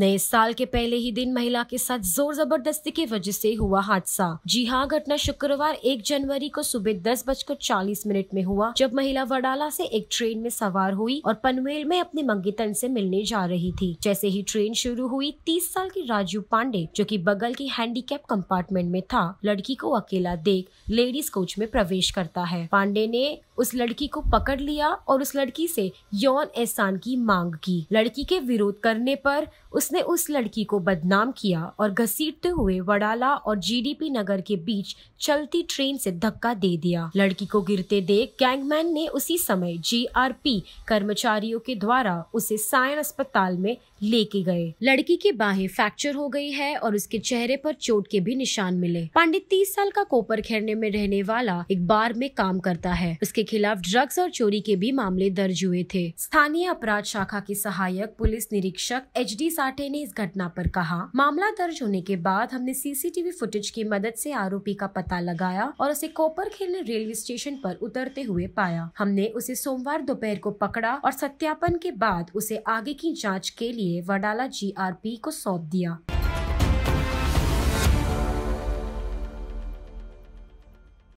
नए साल के पहले ही दिन महिला के साथ जोर जबरदस्ती की वजह से हुआ हादसा जी हाँ घटना शुक्रवार एक जनवरी को सुबह दस बजकर चालीस मिनट में हुआ जब महिला वडाला से एक ट्रेन में सवार हुई और पनवेल में अपने मंगेतन से मिलने जा रही थी जैसे ही ट्रेन शुरू हुई तीस साल की राजू पांडे जो की बगल की हैंडीकैप कंपार्टमेंट में था लड़की को अकेला देख लेडीज कोच में प्रवेश करता है पांडे ने उस लड़की को पकड़ लिया और उस लड़की से यौन एहसान की मांग की लड़की के विरोध करने पर उस उसने उस लड़की को बदनाम किया और घसीटते हुए वडाला और जीडीपी नगर के बीच चलती ट्रेन से धक्का दे दिया लड़की को गिरते देख गैंगमैन ने उसी समय जीआरपी कर्मचारियों के द्वारा उसे सायन अस्पताल में लेके गए लड़की की बाहें फ्रैक्चर हो गई है और उसके चेहरे पर चोट के भी निशान मिले पंडित तीस साल का कोपर खेरने में रहने वाला एक बार में काम करता है उसके खिलाफ ड्रग्स और चोरी के भी मामले दर्ज हुए थे स्थानीय अपराध शाखा के सहायक पुलिस निरीक्षक एच डी साठे पांडे ने इस घटना पर कहा मामला दर्ज होने के बाद हमने सीसीटीवी फुटेज की मदद से आरोपी का पता लगाया और उसे खेल रेलवे स्टेशन पर उतरते हुए पाया हमने उसे सोमवार दोपहर को पकड़ा और सत्यापन के बाद उसे आगे की जाँच के लिए वडाला जी को सौंप दिया